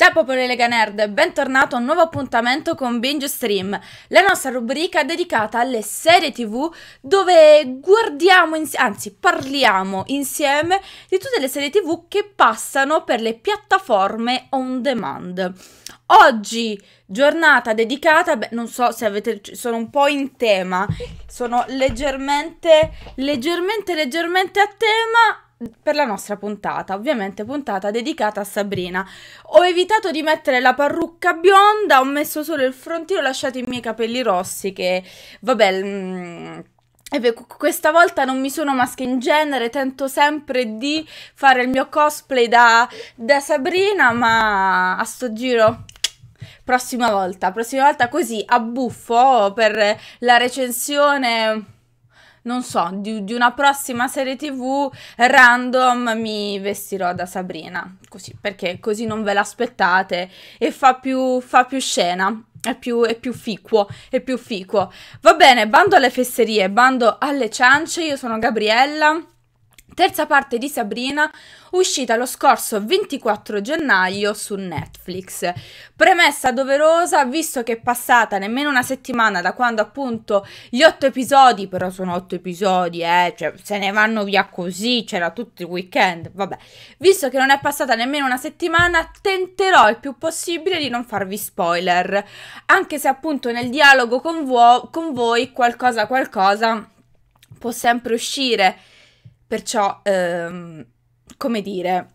Ciao popolo Lega Nerd, bentornato a un nuovo appuntamento con Binge Stream, la nostra rubrica dedicata alle serie tv dove guardiamo, anzi parliamo insieme di tutte le serie tv che passano per le piattaforme on demand. Oggi giornata dedicata, beh, non so se avete, sono un po' in tema, sono leggermente, leggermente, leggermente a tema, per la nostra puntata, ovviamente puntata dedicata a Sabrina. Ho evitato di mettere la parrucca bionda, ho messo solo il frontino, ho lasciato i miei capelli rossi che, vabbè... Mh, mm, questa volta non mi sono maschia in genere, tento sempre di fare il mio cosplay da, da Sabrina, ma a sto giro prossima volta, prossima volta così a buffo per la recensione non so, di, di, una prossima serie tv random mi vestirò da Sabrina, così, perché così non ve l'aspettate e fa più, fa più scena. È più, è più, ficuo, è più ficuo. Va bene, bando alle fesserie, bando alle ciance, io sono Gabriella terza parte di Sabrina, uscita lo scorso 24 gennaio su Netflix. Premessa doverosa, visto che è passata nemmeno una settimana da quando appunto gli otto episodi, però sono otto episodi, eh, cioè se ne vanno via così, c'era tutto il weekend, vabbè. Visto che non è passata nemmeno una settimana, tenterò il più possibile di non farvi spoiler, anche se appunto nel dialogo con, vo con voi qualcosa qualcosa può sempre uscire Perciò, ehm, come dire,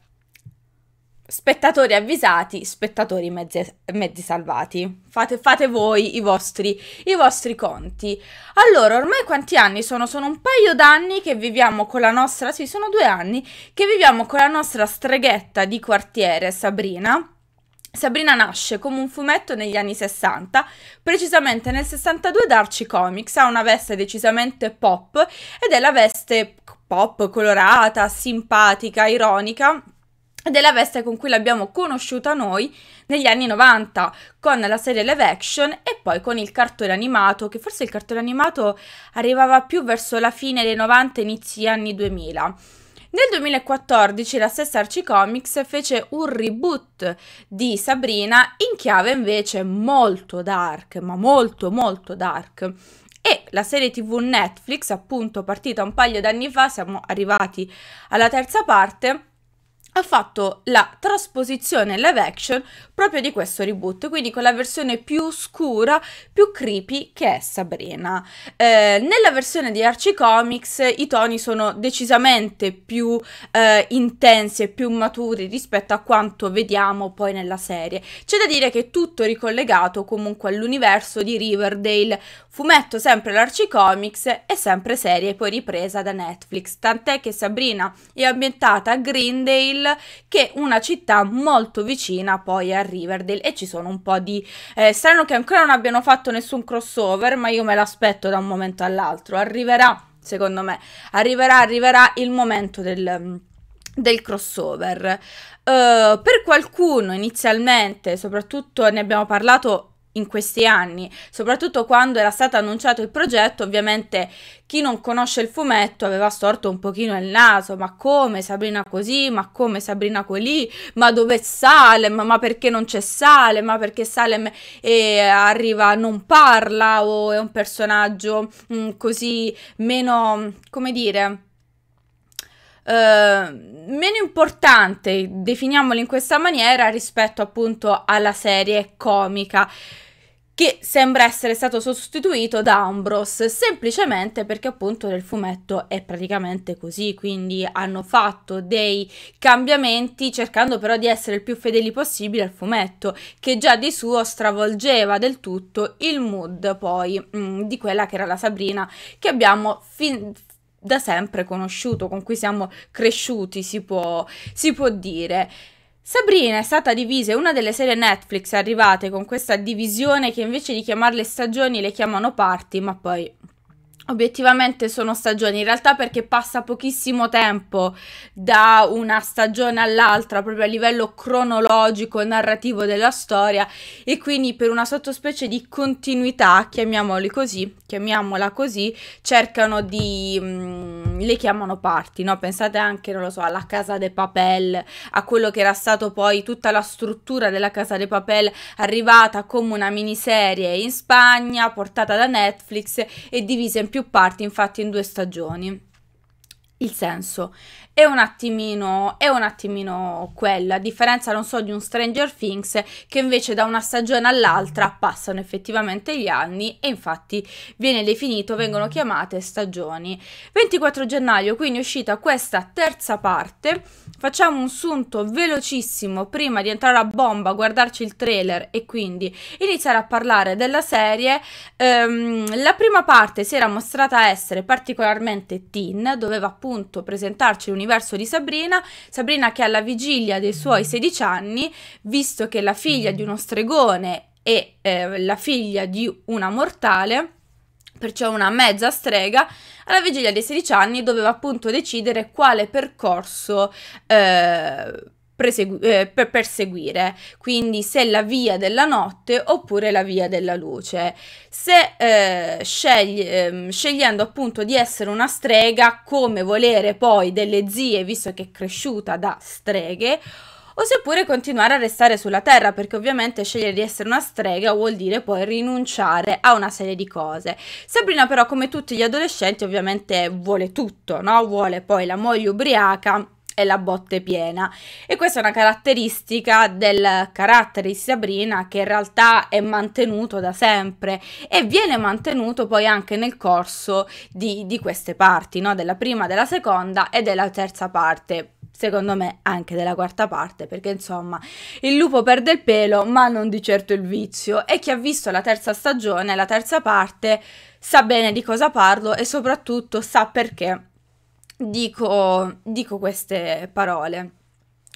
spettatori avvisati, spettatori mezzi, mezzi salvati. Fate, fate voi i vostri, i vostri, conti. Allora, ormai quanti anni sono? Sono un paio d'anni che viviamo con la nostra, sì, sono due anni che viviamo con la nostra streghetta di quartiere, Sabrina. Sabrina nasce come un fumetto negli anni 60, precisamente nel 62 da Archie Comics, ha una veste decisamente pop ed è la veste pop, colorata, simpatica, ironica della veste con cui l'abbiamo conosciuta noi negli anni 90 con la serie live action e poi con il cartone animato che forse il cartone animato arrivava più verso la fine dei 90 inizi anni 2000 nel 2014 la stessa Archie Comics fece un reboot di Sabrina in chiave invece molto dark, ma molto molto dark. E la serie TV Netflix, appunto partita un paio d'anni fa, siamo arrivati alla terza parte ha fatto la trasposizione live action proprio di questo reboot, quindi con la versione più scura, più creepy che è Sabrina. Eh, nella versione di Archie Comics i toni sono decisamente più eh, intensi e più maturi rispetto a quanto vediamo poi nella serie. C'è da dire che è tutto ricollegato comunque all'universo di Riverdale, fumetto sempre l'Archie Comics e sempre serie poi ripresa da Netflix, tant'è che Sabrina è ambientata a Greendale Hill, che è una città molto vicina poi a Riverdale e ci sono un po' di... Eh, strano che ancora non abbiano fatto nessun crossover, ma io me l'aspetto da un momento all'altro. Arriverà, secondo me, arriverà, arriverà il momento del del crossover. Uh, per qualcuno inizialmente, soprattutto ne abbiamo parlato in questi anni, soprattutto quando era stato annunciato il progetto, ovviamente chi non conosce il fumetto aveva storto un pochino il naso, ma come Sabrina così, ma come Sabrina colì, ma dove Salem, ma perché non c'è Salem, ma perché Salem eh, arriva non parla o è un personaggio mh, mm, così meno, come dire, Uh, meno importante, definiamolo in questa maniera, rispetto appunto alla serie comica che sembra essere stato sostituito da Ambrose, semplicemente perché appunto nel fumetto è praticamente così, quindi hanno fatto dei cambiamenti cercando però di essere il più fedeli possibile al fumetto, che già di suo stravolgeva del tutto il mood poi mh, mm, di quella che era la Sabrina che abbiamo fin da sempre conosciuto, con cui siamo cresciuti, si può, si può dire. Sabrina è stata divisa, è una delle serie Netflix arrivate con questa divisione che invece di chiamarle stagioni le chiamano parti, ma poi obiettivamente sono stagioni, in realtà perché passa pochissimo tempo da una stagione all'altra, proprio a livello cronologico e narrativo della storia e quindi per una sottospecie di continuità, chiamiamoli così, chiamiamola così, cercano di... Mh, mm, le chiamano parti, no? Pensate anche, non lo so, alla Casa de Papel, a quello che era stato poi tutta la struttura della Casa de Papel arrivata come una miniserie in Spagna, portata da Netflix e divisa in più parti, infatti in due stagioni il senso è un attimino è un attimino quella a differenza non so di un Stranger Things che invece da una stagione all'altra passano effettivamente gli anni e infatti viene definito vengono chiamate stagioni 24 gennaio quindi è uscita questa terza parte facciamo un sunto velocissimo prima di entrare a bomba, guardarci il trailer e quindi iniziare a parlare della serie. Ehm, la prima parte si era mostrata essere particolarmente teen, doveva appunto presentarci l'universo di Sabrina, Sabrina che alla vigilia dei suoi 16 anni, visto che la figlia di uno stregone e eh, la figlia di una mortale perciò una mezza strega, alla vigilia dei 16 anni doveva appunto decidere quale percorso eh, eh, per perseguire, quindi se la via della notte oppure la via della luce. Se eh, sceglie, ehm, scegliendo appunto di essere una strega, come volere poi delle zie, visto che è cresciuta da streghe, o seppure continuare a restare sulla Terra, perché ovviamente scegliere di essere una strega vuol dire poi rinunciare a una serie di cose. Sabrina però, come tutti gli adolescenti, ovviamente vuole tutto, no? Vuole poi la moglie ubriaca e la botte piena. E questa è una caratteristica del carattere di Sabrina che in realtà è mantenuto da sempre e viene mantenuto poi anche nel corso di, di queste parti, no? della prima, della seconda e della terza parte secondo me anche della quarta parte, perché insomma il lupo perde il pelo, ma non di certo il vizio. E chi ha visto la terza stagione, la terza parte, sa bene di cosa parlo e soprattutto sa perché dico, dico queste parole.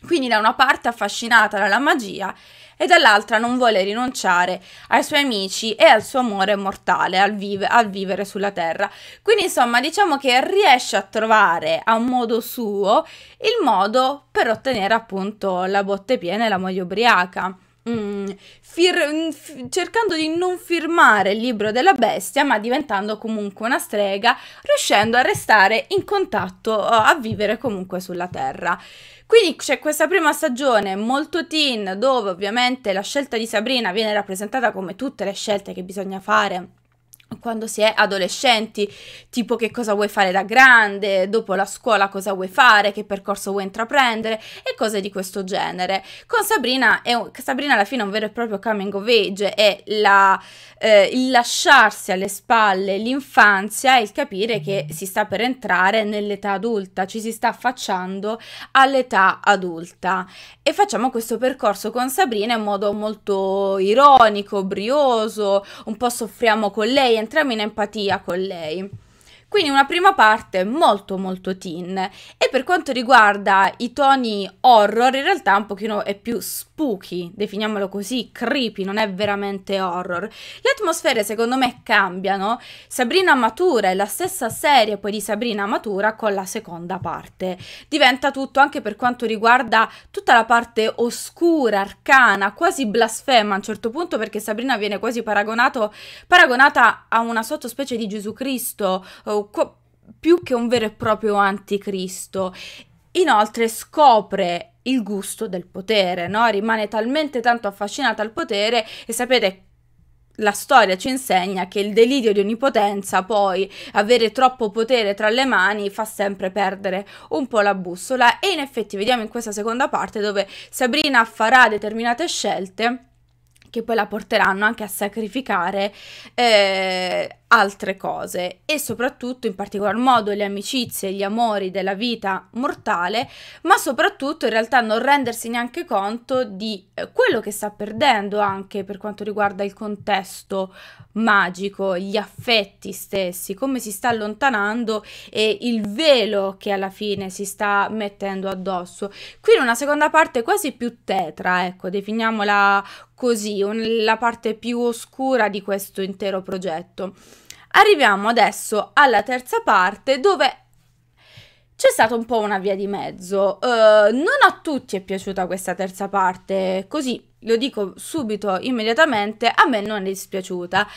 Quindi da una parte affascinata dalla magia e dall'altra non vuole rinunciare ai suoi amici e al suo amore mortale, al, vive, al vivere sulla terra. Quindi insomma diciamo che riesce a trovare a modo suo il modo per ottenere appunto la botte piena e la moglie ubriaca. Mm, fir- mm, cercando di non firmare il libro della bestia, ma diventando comunque una strega, riuscendo a restare in contatto, a vivere comunque sulla Terra. Quindi c'è questa prima stagione molto teen, dove ovviamente la scelta di Sabrina viene rappresentata come tutte le scelte che bisogna fare quando si è adolescenti, tipo che cosa vuoi fare da grande, dopo la scuola cosa vuoi fare, che percorso vuoi intraprendere e cose di questo genere. Con Sabrina, è un, Sabrina alla fine è un vero e proprio coming of age, è la, eh, il lasciarsi alle spalle l'infanzia e il capire che si sta per entrare nell'età adulta, ci si sta affacciando all'età adulta. E facciamo questo percorso con Sabrina in modo molto ironico, brioso, un po' soffriamo con lei entriamo in empatia con lei. Quindi una prima parte molto molto teen e per quanto riguarda i toni horror in realtà un pochino è più spooky, definiamolo così, creepy, non è veramente horror. Le atmosfere secondo me cambiano, Sabrina Matura è la stessa serie poi di Sabrina Matura con la seconda parte. Diventa tutto anche per quanto riguarda tutta la parte oscura, arcana, quasi blasfema a un certo punto perché Sabrina viene quasi paragonato, paragonata a una sottospecie di Gesù Cristo Cristo, più che un vero e proprio anticristo. Inoltre scopre il gusto del potere, no? rimane talmente tanto affascinata al potere e sapete la storia ci insegna che il delirio di onnipotenza, poi avere troppo potere tra le mani, fa sempre perdere un po' la bussola e in effetti vediamo in questa seconda parte dove Sabrina farà determinate scelte che poi la porteranno anche a sacrificare eh, altre cose e soprattutto in particolar modo le amicizie, gli amori della vita mortale, ma soprattutto in realtà non rendersi neanche conto di eh, quello che sta perdendo anche per quanto riguarda il contesto magico, gli affetti stessi, come si sta allontanando e il velo che alla fine si sta mettendo addosso. Qui in una seconda parte quasi più tetra, ecco, definiamola così, un, la parte più oscura di questo intero progetto. Arriviamo adesso alla terza parte dove c'è stata un po' una via di mezzo. Uh, non a tutti è piaciuta questa terza parte, così lo dico subito, immediatamente, a me non è dispiaciuta, ma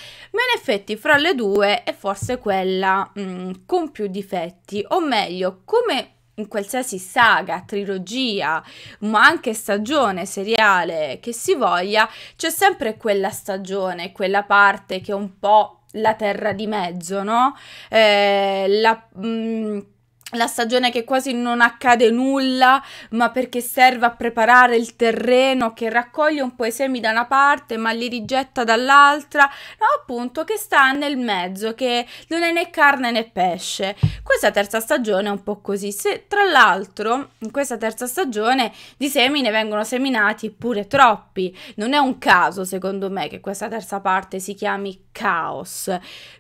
in effetti fra le due è forse quella mh, mm, con più difetti, o meglio, come in qualsiasi saga, trilogia, ma anche stagione seriale che si voglia, c'è sempre quella stagione, quella parte che è un po' la terra di mezzo, no? Eh, la... Mh, mm, la stagione che quasi non accade nulla, ma perché serve a preparare il terreno che raccoglie un po' i semi da una parte, ma li rigetta dall'altra, no, appunto, che sta nel mezzo, che non è né carne né pesce. Questa terza stagione è un po' così. Se tra l'altro, in questa terza stagione di semi ne vengono seminati pure troppi. Non è un caso, secondo me, che questa terza parte si chiami caos,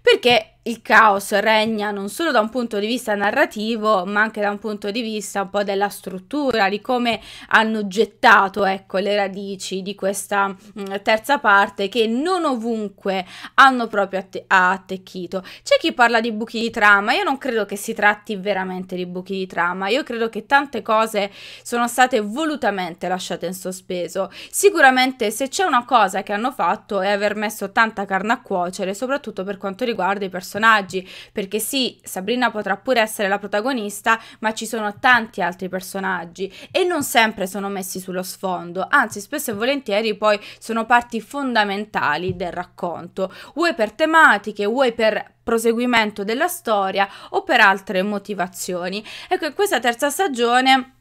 perché il caos regna non solo da un punto di vista narrativo, ma anche da un punto di vista un po' della struttura, di come hanno gettato ecco, le radici di questa mh, mm, terza parte che non ovunque hanno proprio att- attecchito. C'è chi parla di buchi di trama, io non credo che si tratti veramente di buchi di trama, io credo che tante cose sono state volutamente lasciate in sospeso. Sicuramente se c'è una cosa che hanno fatto è aver messo tanta carne a cuocere, soprattutto per quanto riguarda i personaggi personaggi, perché sì, Sabrina potrà pure essere la protagonista, ma ci sono tanti altri personaggi e non sempre sono messi sullo sfondo, anzi spesso e volentieri poi sono parti fondamentali del racconto, vuoi per tematiche, vuoi per proseguimento della storia o per altre motivazioni. Ecco, in questa terza stagione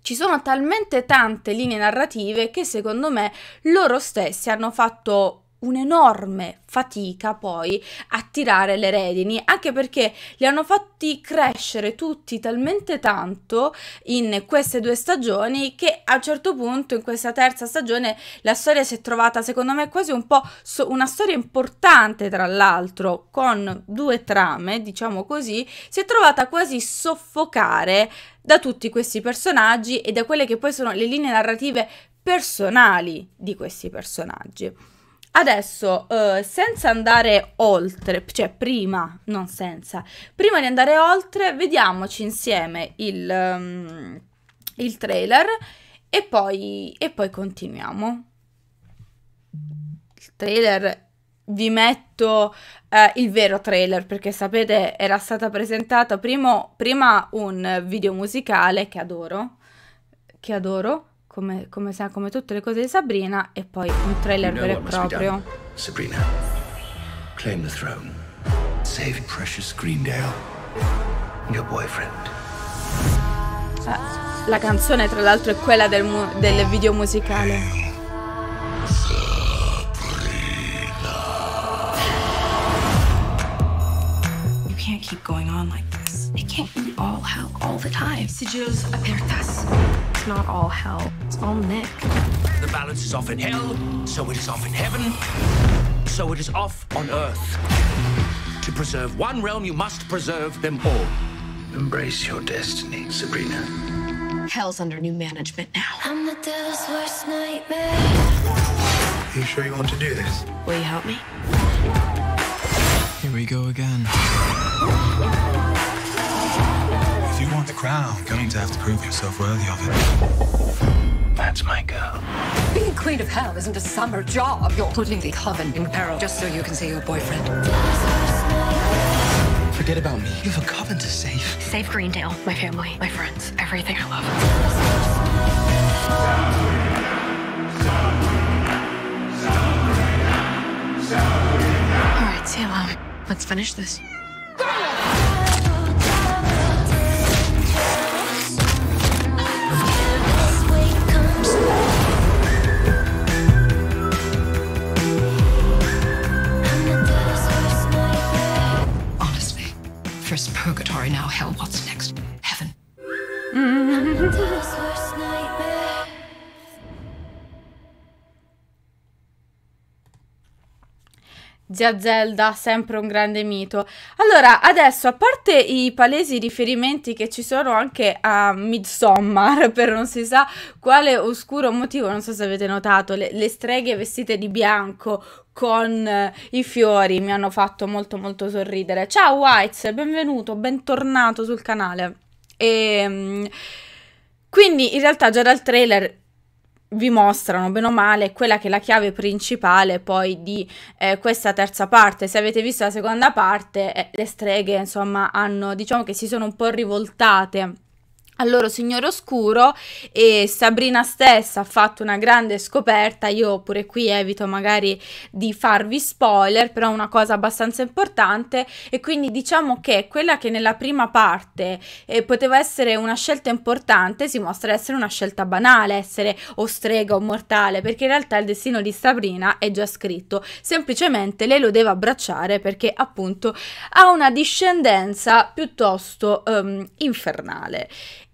ci sono talmente tante linee narrative che secondo me loro stessi hanno fatto un'enorme fatica poi a tirare le redini, anche perché li hanno fatti crescere tutti talmente tanto in queste due stagioni che a un certo punto in questa terza stagione la storia si è trovata secondo me quasi un po' so- una storia importante tra l'altro con due trame, diciamo così, si è trovata quasi soffocare da tutti questi personaggi e da quelle che poi sono le linee narrative personali di questi personaggi. Adesso, uh, senza andare oltre, cioè prima, non senza, prima di andare oltre, vediamoci insieme il, um, il trailer e poi, e poi continuiamo. Il trailer vi metto eh, il vero trailer perché sapete era stata presentata primo, prima un video musicale che adoro, che adoro come, come, sa, come tutte le cose di Sabrina, e poi un trailer vero e proprio. Sabrina, claim the throne. Save precious Greendale. Your boyfriend. Ah, la canzone, tra l'altro, è quella del, del video musicale. Sabrina. You can't keep going on like this. it can't be all hell all the time. Sigils apertas. It's not all hell, it's all Nick. The balance is off in hell, so it is off in heaven, so it is off on earth. To preserve one realm, you must preserve them all. Embrace your destiny, Sabrina. Hell's under new management now. I'm the devil's worst nightmare. Are you sure you want to do this? Will you help me? Here we go again you want the crown, you're going to have to prove yourself worthy of it. That's my girl. Being queen of hell isn't a summer job. You're putting the coven in peril just so you can see your boyfriend. Forget about me. You have a coven to save. Save Greendale, my family, my friends, everything I love. All right, Salem. Let's finish this. now, Hellbots. zia Zelda, sempre un grande mito. Allora, adesso, a parte i palesi riferimenti che ci sono anche a Midsommar, per non si sa quale oscuro motivo, non so se avete notato, le, le streghe vestite di bianco con eh, i fiori mi hanno fatto molto molto sorridere. Ciao Whites, benvenuto, bentornato sul canale. E ehm, quindi in realtà già dal trailer vi mostrano bene o male quella che è la chiave principale poi di eh, questa terza parte. Se avete visto la seconda parte, eh, le streghe insomma hanno diciamo che si sono un po' rivoltate al loro signore oscuro e Sabrina stessa ha fatto una grande scoperta, io pure qui evito magari di farvi spoiler, però è una cosa abbastanza importante e quindi diciamo che quella che nella prima parte eh, poteva essere una scelta importante si mostra essere una scelta banale, essere o strega o mortale, perché in realtà il destino di Sabrina è già scritto, semplicemente lei lo deve abbracciare perché appunto ha una discendenza piuttosto um, infernale.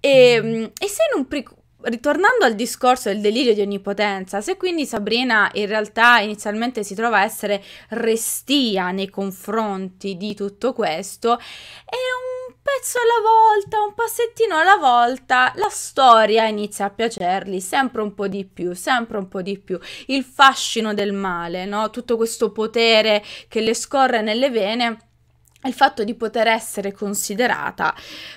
E, ehm, e se in un prequel ritornando al discorso del delirio di onnipotenza, se quindi Sabrina in realtà inizialmente si trova a essere restia nei confronti di tutto questo, è un pezzo alla volta, un passettino alla volta, la storia inizia a piacergli sempre un po' di più, sempre un po' di più. Il fascino del male, no? tutto questo potere che le scorre nelle vene il fatto di poter essere considerata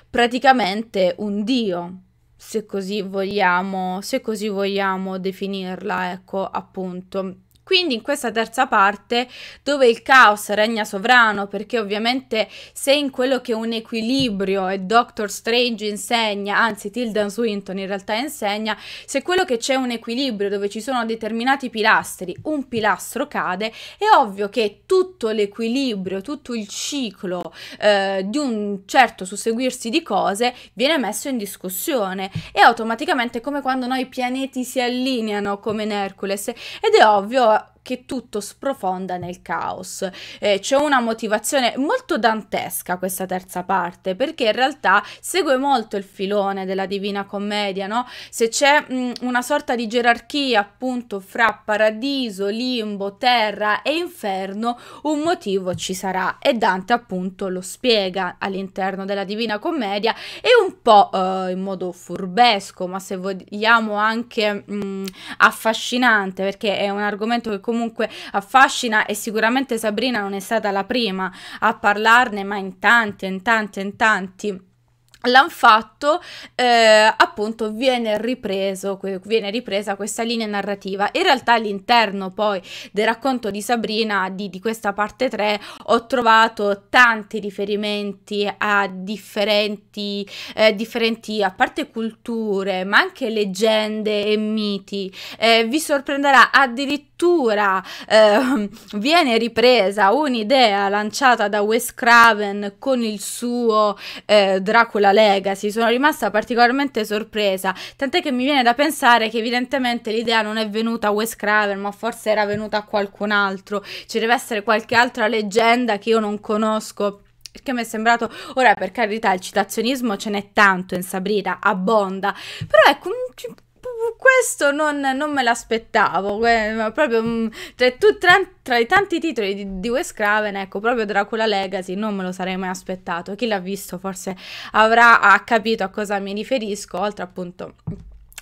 praticamente un dio, se così vogliamo, se così vogliamo definirla, ecco appunto. Quindi in questa terza parte, dove il caos regna sovrano, perché ovviamente se in quello che è un equilibrio e Doctor Strange insegna, anzi Tilda Swinton in realtà insegna, se quello che c'è un equilibrio dove ci sono determinati pilastri, un pilastro cade, è ovvio che tutto l'equilibrio, tutto il ciclo eh, di un certo susseguirsi di cose viene messo in discussione e automaticamente è come quando noi pianeti si allineano come in Hercules ed è ovvio Voilà. che tutto sprofonda nel caos. Eh, c'è una motivazione molto dantesca questa terza parte, perché in realtà segue molto il filone della Divina Commedia, no? Se c'è mm, una sorta di gerarchia appunto fra paradiso, limbo, terra e inferno, un motivo ci sarà e Dante appunto lo spiega all'interno della Divina Commedia e un po' eh, in modo furbesco, ma se vogliamo anche mh, mm, affascinante, perché è un argomento che comunque comunque affascina e sicuramente Sabrina non è stata la prima a parlarne, ma in tanti, in tanti, in tanti l'hanno fatto, eh, appunto viene ripreso, viene ripresa questa linea narrativa. In realtà all'interno poi del racconto di Sabrina, di, di questa parte 3, ho trovato tanti riferimenti a differenti, eh, differenti a parte culture, ma anche leggende e miti. Eh, vi sorprenderà addirittura addirittura eh, viene ripresa un'idea lanciata da Wes Craven con il suo eh, Dracula Legacy. Sono rimasta particolarmente sorpresa, tant'è che mi viene da pensare che evidentemente l'idea non è venuta a Wes Craven, ma forse era venuta a qualcun altro. Ci deve essere qualche altra leggenda che io non conosco perché mi è sembrato, ora per carità il citazionismo ce n'è tanto in Sabrina, abbonda, però ecco questo non, non me l'aspettavo, proprio mm, tra, tra, tra, i tanti titoli di, di Wes Craven, ecco, proprio Dracula Legacy non me lo sarei mai aspettato, chi l'ha visto forse avrà capito a cosa mi riferisco, oltre appunto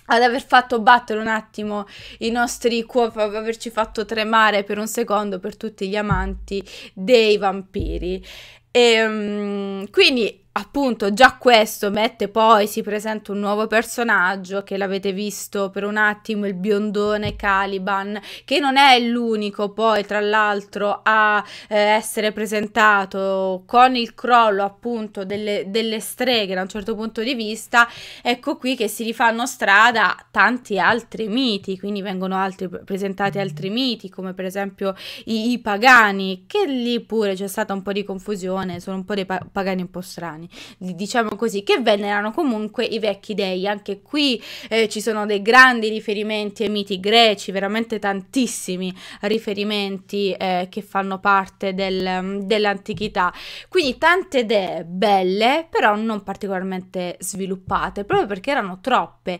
ad aver fatto battere un attimo i nostri cuori, averci fatto tremare per un secondo per tutti gli amanti dei vampiri. E, ehm, quindi appunto già questo mette poi si presenta un nuovo personaggio che l'avete visto per un attimo il biondone Caliban che non è l'unico poi tra l'altro a eh, essere presentato con il crollo appunto delle, delle, streghe da un certo punto di vista ecco qui che si rifanno strada tanti altri miti quindi vengono altri, presentati altri miti come per esempio i, i pagani che lì pure c'è stata un po' di confusione sono un po' dei pa pagani un po' strani anni, diciamo così, che venerano comunque i vecchi dei. Anche qui eh, ci sono dei grandi riferimenti ai miti greci, veramente tantissimi riferimenti eh, che fanno parte del, mm, dell'antichità. Quindi tante idee belle, però non particolarmente sviluppate, proprio perché erano troppe.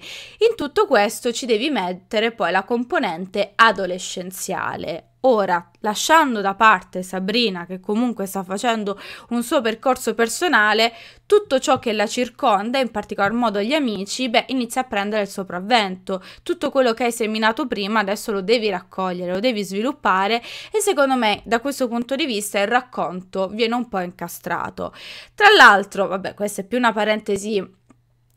In tutto questo ci devi mettere poi la componente adolescenziale Ora, lasciando da parte Sabrina, che comunque sta facendo un suo percorso personale, tutto ciò che la circonda, in particolar modo gli amici, beh, inizia a prendere il sopravvento. Tutto quello che hai seminato prima adesso lo devi raccogliere, lo devi sviluppare e secondo me da questo punto di vista il racconto viene un po' incastrato. Tra l'altro, vabbè, questa è più una parentesi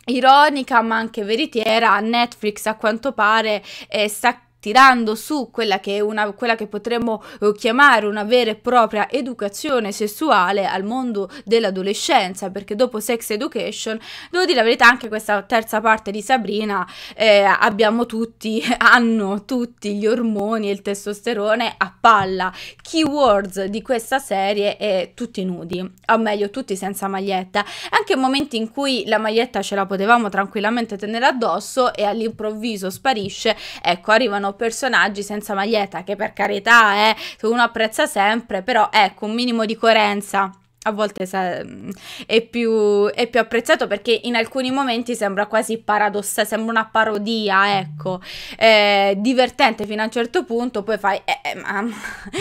ironica ma anche veritiera, Netflix a quanto pare eh, sta tirando su quella che, è una, quella che potremmo eh, chiamare una vera e propria educazione sessuale al mondo dell'adolescenza, perché dopo Sex Education, devo dire la verità, anche questa terza parte di Sabrina, eh, abbiamo tutti, hanno tutti gli ormoni e il testosterone a palla. Keywords di questa serie è tutti nudi, o meglio tutti senza maglietta, anche momenti in cui la maglietta ce la potevamo tranquillamente tenere addosso e all'improvviso sparisce, ecco arrivano sono personaggi senza maglietta, che per carità, eh, uno apprezza sempre, però ecco, un minimo di coerenza a volte mm, è più, è più, apprezzato perché in alcuni momenti sembra quasi paradossale, sembra una parodia, ecco, eh, divertente fino a un certo punto, poi fai, eh, eh, ma,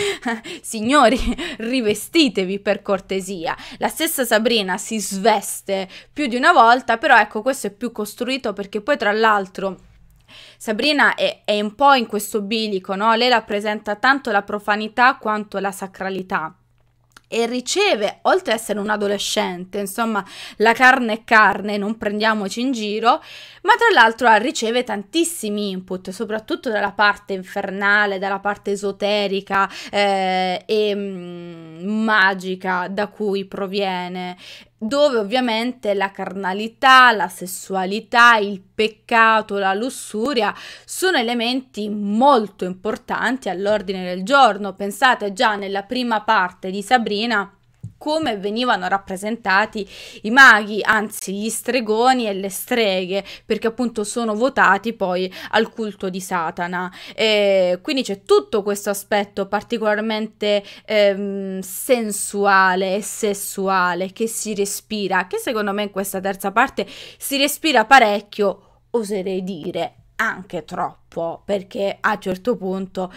signori, rivestitevi per cortesia. La stessa Sabrina si sveste più di una volta, però ecco, questo è più costruito perché poi tra l'altro Sabrina è, è un po' in questo bilico, no? Lei rappresenta tanto la profanità quanto la sacralità e riceve, oltre ad essere un adolescente, insomma, la carne è carne, non prendiamoci in giro, ma tra l'altro riceve tantissimi input, soprattutto dalla parte infernale, dalla parte esoterica eh, e mh, mm, magica da cui proviene dove ovviamente la carnalità, la sessualità, il peccato, la lussuria sono elementi molto importanti all'ordine del giorno. Pensate già nella prima parte di Sabrina come venivano rappresentati i maghi, anzi gli stregoni e le streghe, perché appunto sono votati poi al culto di Satana. E quindi c'è tutto questo aspetto particolarmente ehm, sensuale e sessuale che si respira, che secondo me in questa terza parte si respira parecchio, oserei dire anche troppo, perché a un certo punto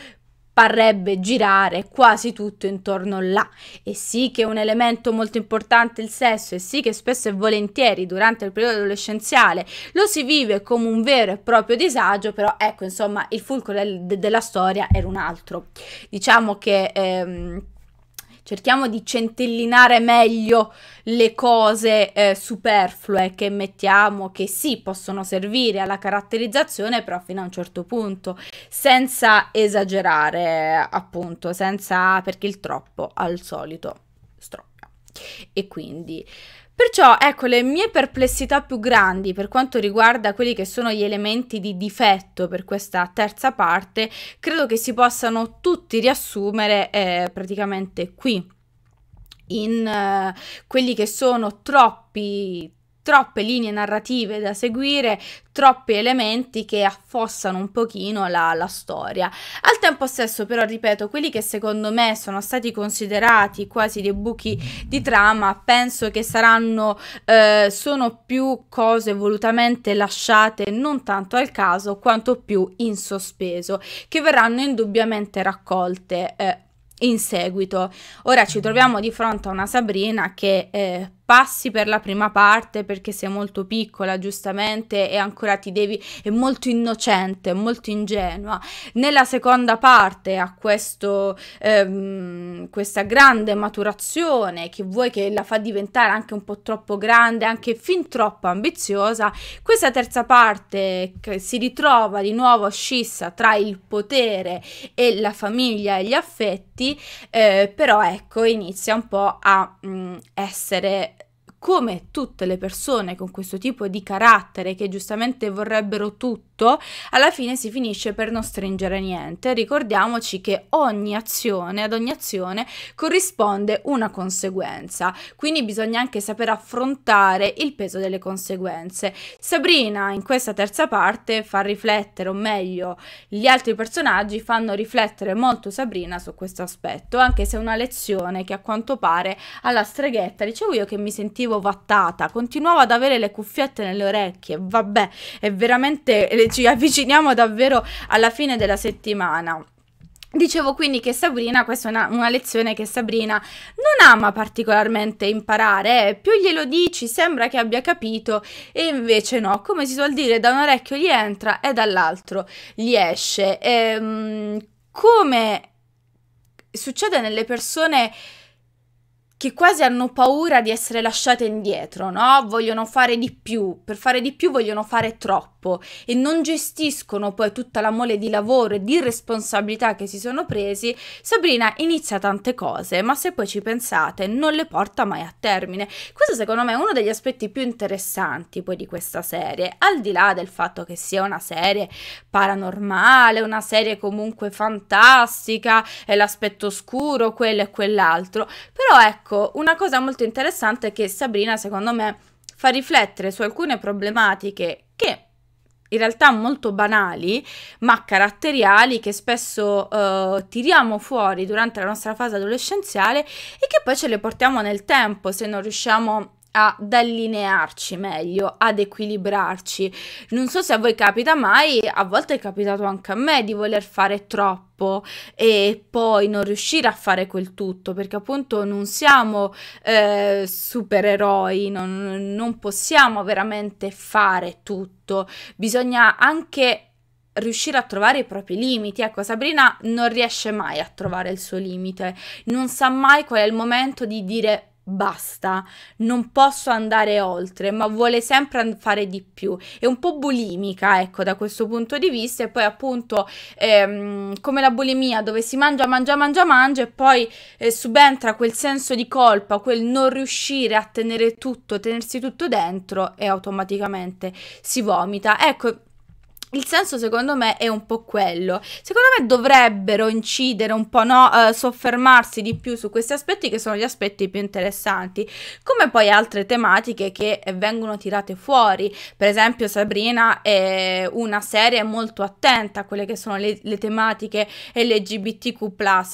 parrebbe girare quasi tutto intorno là. E sì che è un elemento molto importante il sesso, e sì che spesso e volentieri durante il periodo adolescenziale lo si vive come un vero e proprio disagio, però ecco, insomma, il fulcro del, de, della storia era un altro. Diciamo che... Ehm, cerchiamo di centellinare meglio le cose eh, superflue che mettiamo, che sì, possono servire alla caratterizzazione, però fino a un certo punto, senza esagerare, appunto, senza perché il troppo al solito stroppia. E quindi Perciò ecco le mie perplessità più grandi per quanto riguarda quelli che sono gli elementi di difetto per questa terza parte, credo che si possano tutti riassumere eh, praticamente qui in eh, quelli che sono troppi troppe linee narrative da seguire, troppi elementi che affossano un pochino la, la, storia. Al tempo stesso però, ripeto, quelli che secondo me sono stati considerati quasi dei buchi di trama, penso che saranno, eh, sono più cose volutamente lasciate non tanto al caso quanto più in sospeso, che verranno indubbiamente raccolte. Eh, in seguito. Ora ci troviamo di fronte a una Sabrina che eh, passi per la prima parte perché sei molto piccola, giustamente, e ancora ti devi, è molto innocente, molto ingenua. Nella seconda parte ha questo, ehm, questa grande maturazione che vuoi che la fa diventare anche un po' troppo grande, anche fin troppo ambiziosa, questa terza parte che si ritrova di nuovo scissa tra il potere e la famiglia e gli affetti, eh, però ecco inizia un po' a mh, mm, essere come tutte le persone con questo tipo di carattere che giustamente vorrebbero tutti, tutto, alla fine si finisce per non stringere niente. Ricordiamoci che ogni azione, ad ogni azione corrisponde una conseguenza, quindi bisogna anche saper affrontare il peso delle conseguenze. Sabrina in questa terza parte fa riflettere, o meglio, gli altri personaggi fanno riflettere molto Sabrina su questo aspetto, anche se è una lezione che a quanto pare alla streghetta, dicevo io che mi sentivo vattata, continuavo ad avere le cuffiette nelle orecchie, vabbè, è veramente ci avviciniamo davvero alla fine della settimana. Dicevo quindi che Sabrina, questa è una, una, lezione che Sabrina non ama particolarmente imparare, eh. più glielo dici sembra che abbia capito e invece no, come si suol dire, da un orecchio gli entra e dall'altro gli esce. E, ehm, come succede nelle persone che quasi hanno paura di essere lasciate indietro, no? Vogliono fare di più, per fare di più vogliono fare troppo e non gestiscono poi tutta la mole di lavoro e di responsabilità che si sono presi. Sabrina inizia tante cose, ma se poi ci pensate non le porta mai a termine. Questo secondo me è uno degli aspetti più interessanti poi di questa serie, al di là del fatto che sia una serie paranormale, una serie comunque fantastica, è l'aspetto oscuro, quello e quell'altro, però ecco Ecco, una cosa molto interessante è che Sabrina, secondo me, fa riflettere su alcune problematiche che in realtà molto banali, ma caratteriali che spesso eh, tiriamo fuori durante la nostra fase adolescenziale e che poi ce le portiamo nel tempo se non riusciamo a ad allinearci meglio, ad equilibrarci. Non so se a voi capita mai, a volte è capitato anche a me di voler fare troppo e poi non riuscire a fare quel tutto perché appunto non siamo eh, supereroi, non, non possiamo veramente fare tutto, bisogna anche riuscire a trovare i propri limiti. Ecco, Sabrina non riesce mai a trovare il suo limite, non sa mai qual è il momento di dire basta, non posso andare oltre, ma vuole sempre fare di più. È un po' bulimica, ecco, da questo punto di vista. E poi, appunto, ehm, come la bulimia, dove si mangia, mangia, mangia, mangia, e poi eh, subentra quel senso di colpa, quel non riuscire a tenere tutto, tenersi tutto dentro, e automaticamente si vomita. Ecco il senso secondo me è un po' quello. Secondo me dovrebbero incidere un po', no? uh, soffermarsi di più su questi aspetti che sono gli aspetti più interessanti, come poi altre tematiche che eh, vengono tirate fuori. Per esempio Sabrina è una serie molto attenta a quelle che sono le, le tematiche LGBTQ,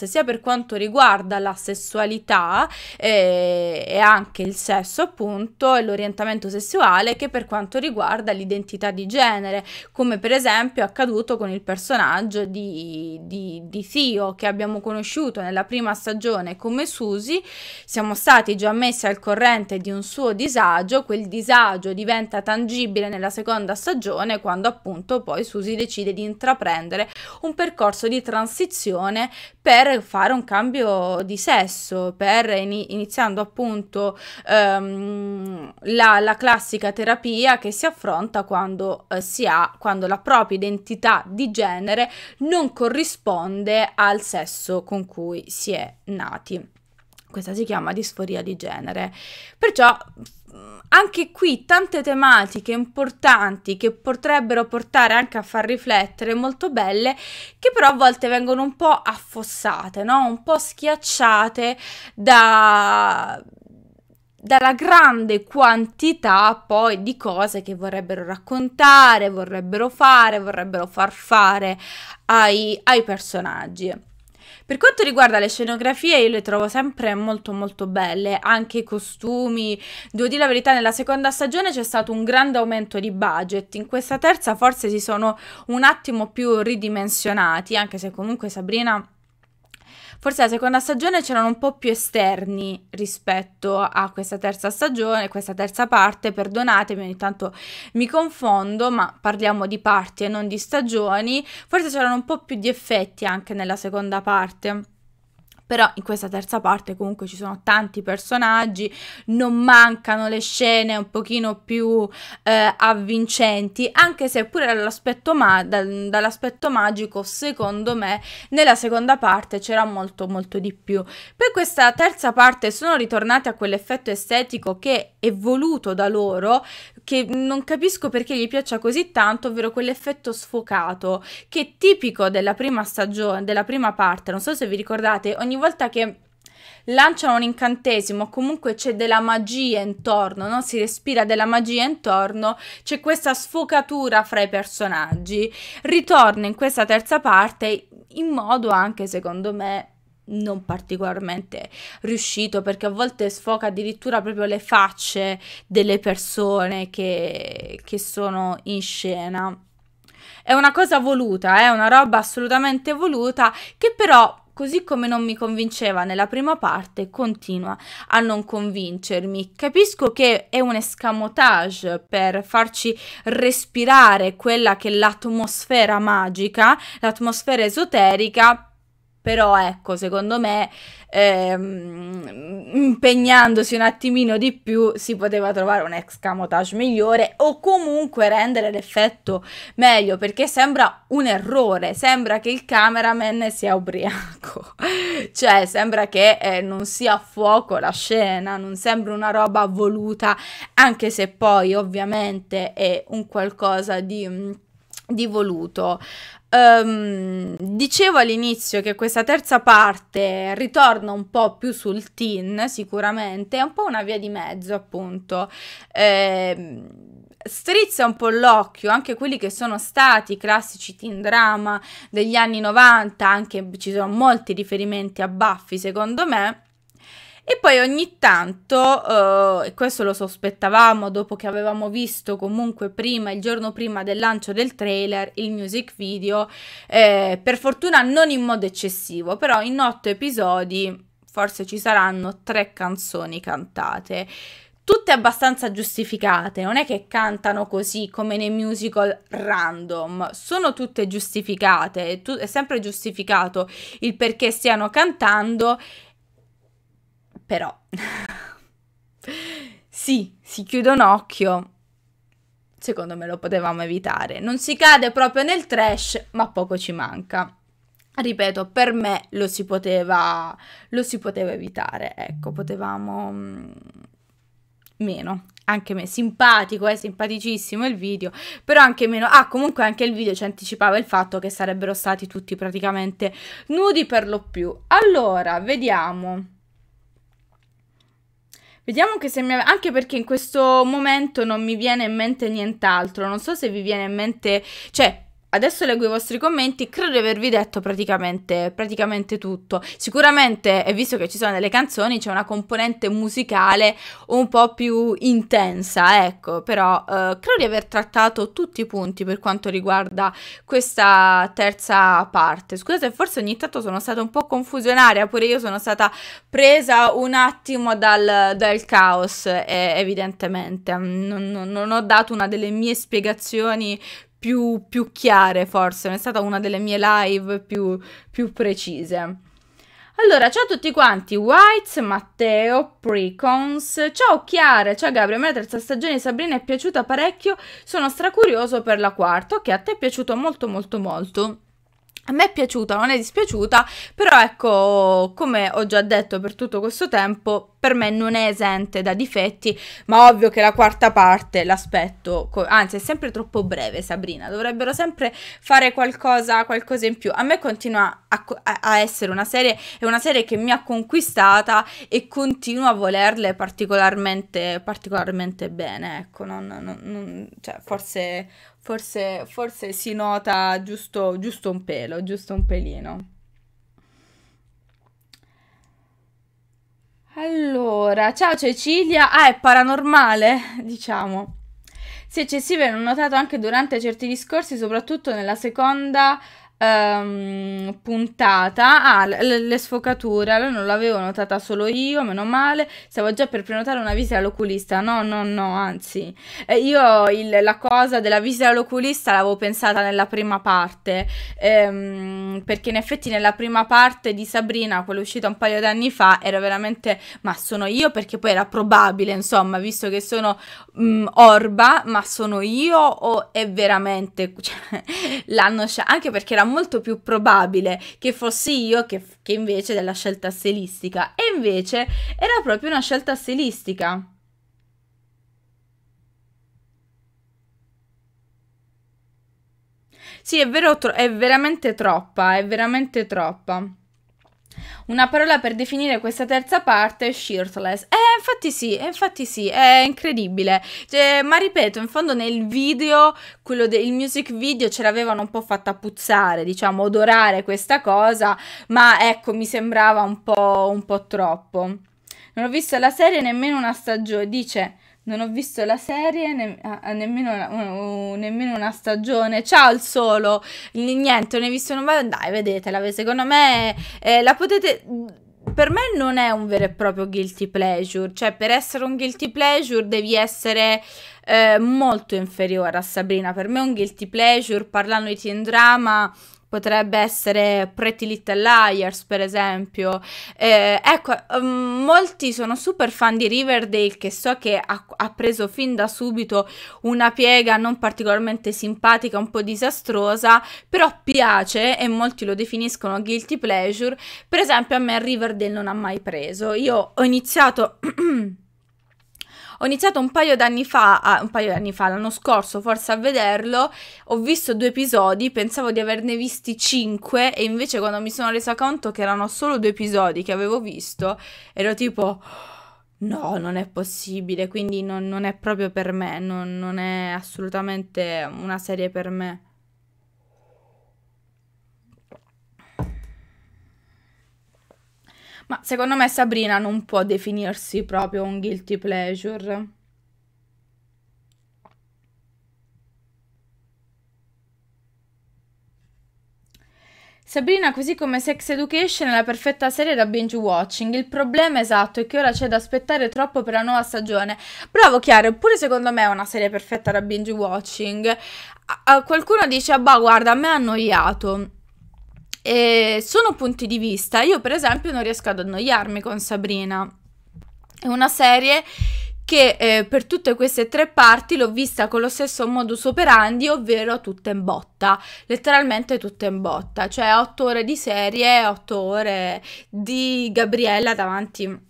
sia per quanto riguarda la sessualità eh, e anche il sesso appunto e l'orientamento sessuale, che per quanto riguarda l'identità di genere, come per per esempio è accaduto con il personaggio di, di, di Theo che abbiamo conosciuto nella prima stagione come Susi, siamo stati già messi al corrente di un suo disagio, quel disagio diventa tangibile nella seconda stagione quando appunto poi Susi decide di intraprendere un percorso di transizione per fare un cambio di sesso, per iniziando appunto ehm, la, la, classica terapia che si affronta quando eh, si ha, quando la propria identità di genere non corrisponde al sesso con cui si è nati. Questa si chiama disforia di genere. Perciò mm, anche qui tante tematiche importanti che potrebbero portare anche a far riflettere, molto belle, che però a volte vengono un po' affossate, no? un po' schiacciate da, dalla grande quantità poi di cose che vorrebbero raccontare, vorrebbero fare, vorrebbero far fare ai, ai personaggi. Per quanto riguarda le scenografie, io le trovo sempre molto molto belle, anche i costumi. Devo dire la verità, nella seconda stagione c'è stato un grande aumento di budget, in questa terza forse si sono un attimo più ridimensionati, anche se comunque Sabrina Forse la seconda stagione c'erano un po' più esterni rispetto a questa terza stagione, questa terza parte, perdonatemi, ogni tanto mi confondo, ma parliamo di parti e non di stagioni. Forse c'erano un po' più di effetti anche nella seconda parte però in questa terza parte comunque ci sono tanti personaggi, non mancano le scene un pochino più eh, avvincenti, anche se pure dall'aspetto, ma- dal- dall'aspetto magico, secondo me, nella seconda parte c'era molto molto di più. Per questa terza parte sono ritornate a quell'effetto estetico che è voluto da loro, che non capisco perché gli piaccia così tanto, ovvero quell'effetto sfocato che è tipico della prima stagione, della prima parte. Non so se vi ricordate, ogni volta che lanciano un incantesimo, comunque c'è della magia intorno, no? si respira della magia intorno, c'è questa sfocatura fra i personaggi. Ritorna in questa terza parte in modo anche, secondo me, non particolarmente riuscito perché a volte sfoca addirittura proprio le facce delle persone che, che sono in scena. È una cosa voluta, è eh? una roba assolutamente voluta che però così come non mi convinceva nella prima parte, continua a non convincermi. Capisco che è un escamotage per farci respirare quella che è l'atmosfera magica, l'atmosfera esoterica, però ecco, secondo me ehm, impegnandosi un attimino di più si poteva trovare un escamotage migliore o comunque rendere l'effetto meglio perché sembra un errore, sembra che il cameraman sia ubriaco, cioè sembra che eh, non sia a fuoco la scena, non sembra una roba voluta, anche se poi ovviamente è un qualcosa di di voluto. Um, dicevo all'inizio che questa terza parte ritorna un po' più sul teen, sicuramente, è un po' una via di mezzo, appunto. Eh, strizza un po' l'occhio anche quelli che sono stati i classici teen drama degli anni 90, anche ci sono molti riferimenti a Buffy, secondo me e poi ogni tanto, eh, e questo lo sospettavamo dopo che avevamo visto comunque prima, il giorno prima del lancio del trailer, il music video, eh, per fortuna non in modo eccessivo, però in otto episodi forse ci saranno tre canzoni cantate tutte abbastanza giustificate, non è che cantano così come nei musical random, sono tutte giustificate, è sempre giustificato il perché stiano cantando però sì, si chiude un occhio. Secondo me lo potevamo evitare. Non si cade proprio nel trash, ma poco ci manca. Ripeto, per me lo si poteva, lo si poteva evitare. Ecco, potevamo mm, meno. Anche me, simpatico, è eh, simpaticissimo il video, però anche meno. Ah, comunque anche il video ci anticipava il fatto che sarebbero stati tutti praticamente nudi per lo più. Allora, vediamo. Vediamo anche se mi... anche perché in questo momento non mi viene in mente nient'altro, non so se vi viene in mente... Cioè, Adesso leggo i vostri commenti, credo di avervi detto praticamente, praticamente tutto. Sicuramente, visto che ci sono delle canzoni, c'è una componente musicale un po' più intensa, ecco, però eh, credo di aver trattato tutti i punti per quanto riguarda questa terza parte. Scusate, forse ogni tanto sono stata un po' confusionaria, pure io sono stata presa un attimo dal, dal caos, eh, evidentemente. Mm, non, non ho dato una delle mie spiegazioni più, più chiare forse, non è stata una delle mie live più, più precise. Allora, ciao a tutti quanti, Whites, Matteo, Precons, ciao Chiara, ciao Gabriele, la terza stagione di Sabrina è piaciuta parecchio, sono stracurioso per la quarta, ok, a te è piaciuto molto molto molto. A me è piaciuta, non è dispiaciuta, però ecco, come ho già detto per tutto questo tempo, per me non è esente da difetti, ma ovvio che la quarta parte l'aspetto, co- anzi è sempre troppo breve Sabrina, dovrebbero sempre fare qualcosa, qualcosa in più. A me continua a, co- a essere una serie, è una serie che mi ha conquistata e continuo a volerle particolarmente, particolarmente bene, ecco, non, non, non, cioè, forse, Forse, forse si nota giusto, giusto un pelo, giusto un pelino. Allora, ciao Cecilia. Ah, è paranormale, diciamo. Sì, eccessive l'ho notato anche durante certi discorsi, soprattutto nella seconda um, puntata. Ah, le, le sfocature, allora non l'avevo notata solo io, meno male. Stavo già per prenotare una visita all'oculista. No, no, no, anzi, eh, io il, la cosa della visita all'oculista l'avevo pensata nella prima parte, ehm, perché in effetti nella prima parte di Sabrina, quella uscita un paio d'anni fa, era veramente, ma sono io perché poi era probabile, insomma, visto che sono mh, mm, orba, ma sono io o è veramente, cioè, l'hanno scelto anche perché era molto più probabile che fossi io che, che invece della scelta stilistica. E invece era proprio una scelta stilistica. Sì, è vero, è veramente troppa, è veramente troppa. Una parola per definire questa terza parte è shirtless. Eh, infatti sì, eh, infatti sì, è incredibile. Cioè, ma ripeto, in fondo nel video, quello del music video ce l'avevano un po' fatta puzzare, diciamo, odorare questa cosa, ma ecco, mi sembrava un po', un po troppo. Non ho visto la serie nemmeno una stagione, dice... Non ho visto la serie, ne- ah, ah nemmeno, una, uh, nemmeno, una, stagione. Ciao al solo, niente, non ne ho visto una. Dai, vedetela, secondo me eh, la potete mhmm, per me non è un vero e proprio guilty pleasure, cioè per essere un guilty pleasure devi essere eh, molto inferiore a Sabrina, per me un guilty pleasure parlando di teen drama potrebbe essere Pretty Little Liars per esempio eh, ecco ehm, molti sono super fan di Riverdale che so che ha, ha, preso fin da subito una piega non particolarmente simpatica un po' disastrosa però piace e molti lo definiscono guilty pleasure per esempio a me Riverdale non ha mai preso io ho iniziato Ho iniziato un paio d'anni fa, ah, un paio d'anni fa, l'anno scorso forse a vederlo, ho visto due episodi, pensavo di averne visti cinque e invece quando mi sono resa conto che erano solo due episodi che avevo visto, ero tipo... No, non è possibile, quindi non, non è proprio per me, non, non è assolutamente una serie per me. Ma secondo me Sabrina non può definirsi proprio un guilty pleasure. Sabrina, così come Sex Education, è la perfetta serie da binge watching. Il problema esatto è che ora c'è da aspettare troppo per la nuova stagione. Bravo Chiara, eppure secondo me è una serie perfetta da binge watching. A- a qualcuno dice, ah, bah, guarda, a me ha annoiato. E sono punti di vista. Io, per esempio, non riesco ad annoiarmi con Sabrina. È una serie che eh, per tutte queste tre parti l'ho vista con lo stesso modus operandi, ovvero tutta in botta, letteralmente tutta in botta, cioè otto ore di serie, otto ore di Gabriella davanti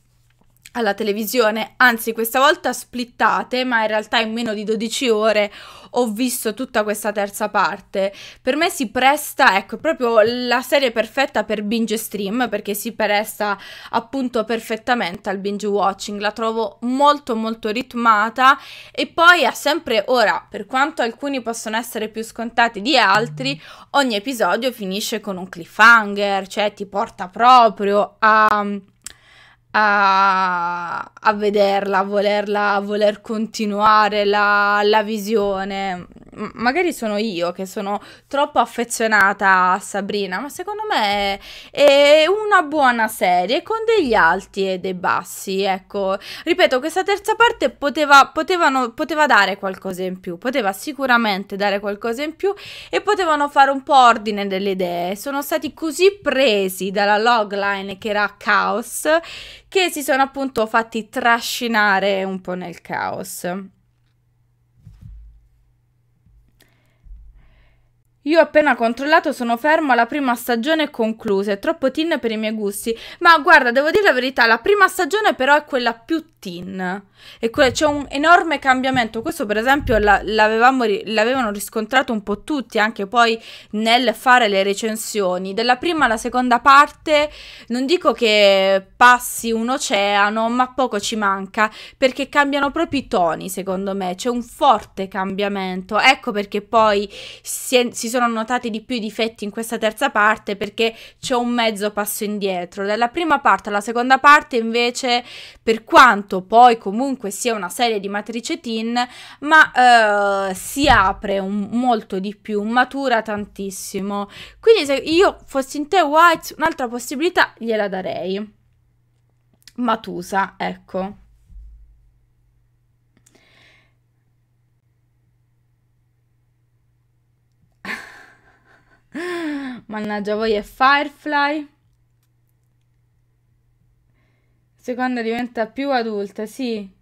alla televisione, anzi questa volta splittate, ma in realtà in meno di 12 ore ho visto tutta questa terza parte. Per me si presta, ecco, è proprio la serie perfetta per binge stream, perché si presta appunto perfettamente al binge watching, la trovo molto molto ritmata e poi ha sempre ora, per quanto alcuni possono essere più scontati di altri, ogni episodio finisce con un cliffhanger, cioè ti porta proprio a a, a vederla, a volerla, a voler continuare la, la visione. magari sono io che sono troppo affezionata a Sabrina, ma secondo me è, è una buona serie con degli alti e dei bassi. Ecco, ripeto, questa terza parte poteva, potevano, poteva dare qualcosa in più, poteva sicuramente dare qualcosa in più e potevano fare un po' ordine delle idee. Sono stati così presi dalla logline che era caos che si sono appunto fatti trascinare un po' nel caos. Io appena controllato sono fermo alla prima stagione conclusa, è troppo teen per i miei gusti, ma guarda, devo dire la verità, la prima stagione però è quella più teen, e c'è un enorme cambiamento, questo per esempio l'avevano riscontrato un po' tutti, anche poi nel fare le recensioni, della prima alla seconda parte non dico che passi un oceano, ma poco ci manca, perché cambiano proprio i toni secondo me, c'è un forte cambiamento, ecco perché poi si, è, si sono sono notati di più i difetti in questa terza parte perché c'è un mezzo passo indietro. Dalla prima parte alla seconda parte invece, per quanto poi comunque sia una serie di matrice teen, ma eh, si apre un, molto di più, matura tantissimo. Quindi se io fossi in te White, un'altra possibilità gliela darei. Matusa, ecco. Mannaggia voi e Firefly. Seconda diventa più adulta, sì.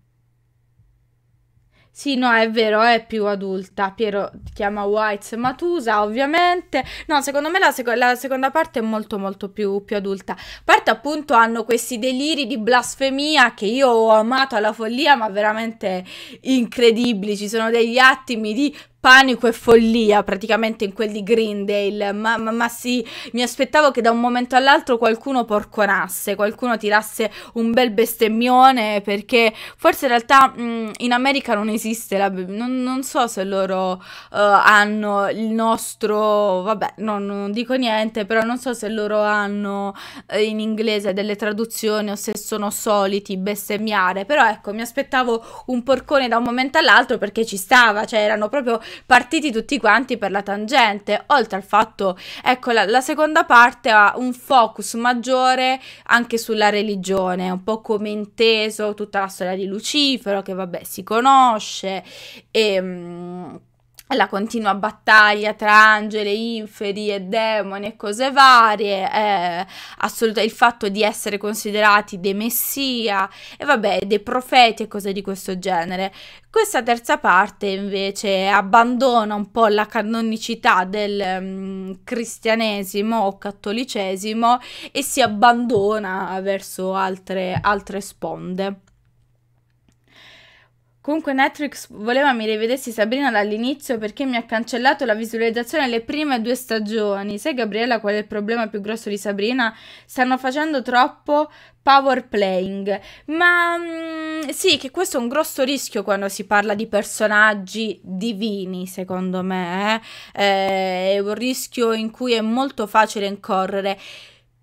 Sì, no, è vero, è più adulta. Piero ti chiama White Matusa, ovviamente. No, secondo me la, seco la seconda parte è molto, molto più, più, adulta. A parte, appunto, hanno questi deliri di blasfemia che io ho amato alla follia, ma veramente incredibili. Ci sono degli attimi di panico e follia praticamente in quel di Greendale, ma, ma, ma sì, mi aspettavo che da un momento all'altro qualcuno porconasse, qualcuno tirasse un bel bestemmione, perché forse in realtà mh, in America non esiste, la, non, non, so se loro uh, hanno il nostro, vabbè, no, non dico niente, però non so se loro hanno eh, in inglese delle traduzioni o se sono soliti bestemmiare, però ecco, mi aspettavo un porcone da un momento all'altro perché ci stava, cioè erano proprio partiti tutti quanti per la tangente, oltre al fatto, ecco, la, la seconda parte ha un focus maggiore anche sulla religione, un po' come inteso tutta la storia di Lucifero, che vabbè si conosce, e... Ehm, Mh, la continua battaglia tra angeli, inferi e demoni e cose varie, eh, assoluta, il fatto di essere considerati dei messia e vabbè, dei profeti e cose di questo genere. Questa terza parte invece abbandona un po' la canonicità del um, cristianesimo o cattolicesimo e si abbandona verso altre, altre sponde. Comunque Netflix voleva mi rivedessi Sabrina dall'inizio perché mi ha cancellato la visualizzazione delle prime due stagioni. Sai Gabriella qual è il problema più grosso di Sabrina? Stanno facendo troppo power playing. Ma mm, sì, che questo è un grosso rischio quando si parla di personaggi divini, secondo me. Eh, eh è un rischio in cui è molto facile incorrere.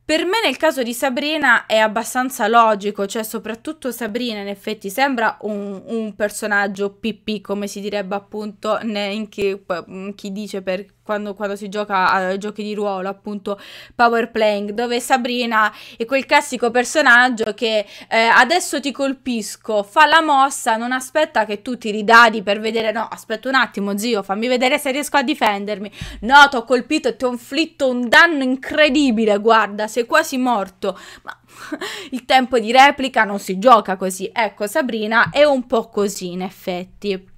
Per me nel caso di Sabrina è abbastanza logico, cioè soprattutto Sabrina in effetti sembra un, un personaggio PP come si direbbe appunto in chi, in chi dice per quando, quando, si gioca a giochi di ruolo, appunto power playing, dove Sabrina è quel classico personaggio che eh, adesso ti colpisco, fa la mossa, non aspetta che tu ti ridadi per vedere, no, aspetta un attimo, zio, fammi vedere se riesco a difendermi. No, ti ho colpito, e ti ho inflitto un danno incredibile, guarda, sei quasi morto. Ma il tempo di replica non si gioca così. Ecco, Sabrina è un po' così in effetti.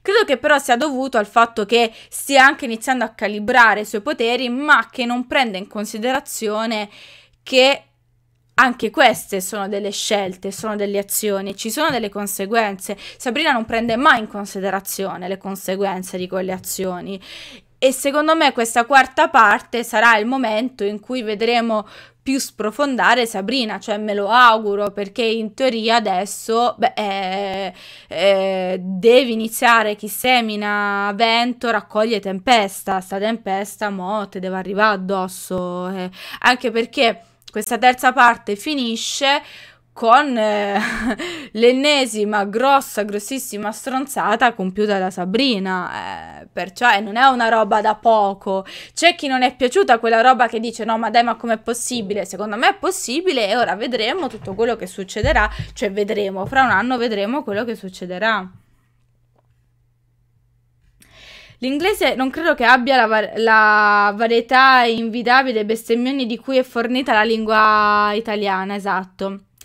Credo che però sia dovuto al fatto che stia anche iniziando a calibrare i suoi poteri, ma che non prende in considerazione che anche queste sono delle scelte, sono delle azioni, ci sono delle conseguenze. Sabrina non prende mai in considerazione le conseguenze di quelle azioni. E secondo me questa quarta parte sarà il momento in cui vedremo più sprofondare Sabrina, cioè me lo auguro perché in teoria adesso beh, eh, eh, devi iniziare chi semina vento raccoglie tempesta, sta tempesta mo te deve arrivare addosso, eh. anche perché questa terza parte finisce con eh, l'ennesima grossa, grossissima stronzata compiuta da Sabrina. Eh, perciò eh, non è una roba da poco. C'è chi non è piaciuta quella roba che dice no, ma dai, ma com'è possibile? Secondo me è possibile e ora vedremo tutto quello che succederà. Cioè vedremo, fra un anno vedremo quello che succederà. L'inglese non credo che abbia la, var la, varietà invidabile e bestemmioni di cui è fornita la lingua italiana, esatto.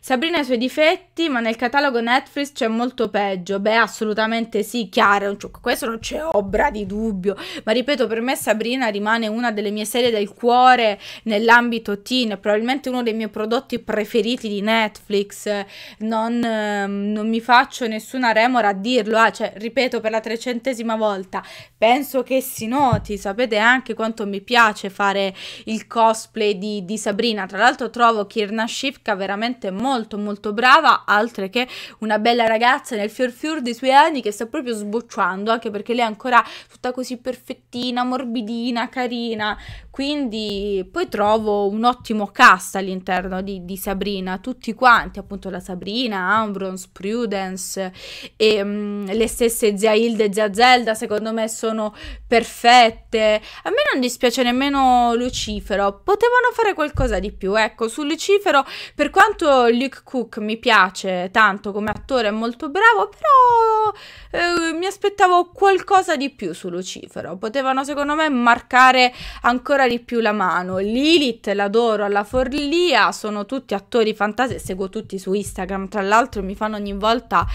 Sabrina ha i suoi difetti, ma nel catalogo Netflix c'è molto peggio. Beh, assolutamente sì, Chiara, questo non c'è obra di dubbio. Ma ripeto, per me Sabrina rimane una delle mie serie del cuore nell'ambito teen, probabilmente uno dei miei prodotti preferiti di Netflix. Non, ehm, non mi faccio nessuna remora a dirlo, ah, cioè, ripeto per la trecentesima volta, penso che si noti, sapete anche quanto mi piace fare il cosplay di, di Sabrina. Tra l'altro trovo Kirna Shivka veramente molto molto molto brava, altre che una bella ragazza nel fior fior dei suoi anni che sta proprio sbocciando, anche perché lei è ancora tutta così perfettina, morbidina, carina. Quindi poi trovo un ottimo cast all'interno di, di Sabrina, tutti quanti, appunto la Sabrina, Ambrons, Prudence e ehm, mh, le stesse zia Hilde e zia Zelda, secondo me sono perfette. A me non dispiace nemmeno Lucifero, potevano fare qualcosa di più. Ecco, su Lucifero, per quanto Luke Cook mi piace tanto come attore, è molto bravo, però eh, mi aspettavo qualcosa di più su Lucifero. Potevano secondo me marcare ancora di più la mano. Lilith l'adoro alla follia, sono tutti attori fantastici, seguo tutti su Instagram, tra l'altro mi fanno ogni volta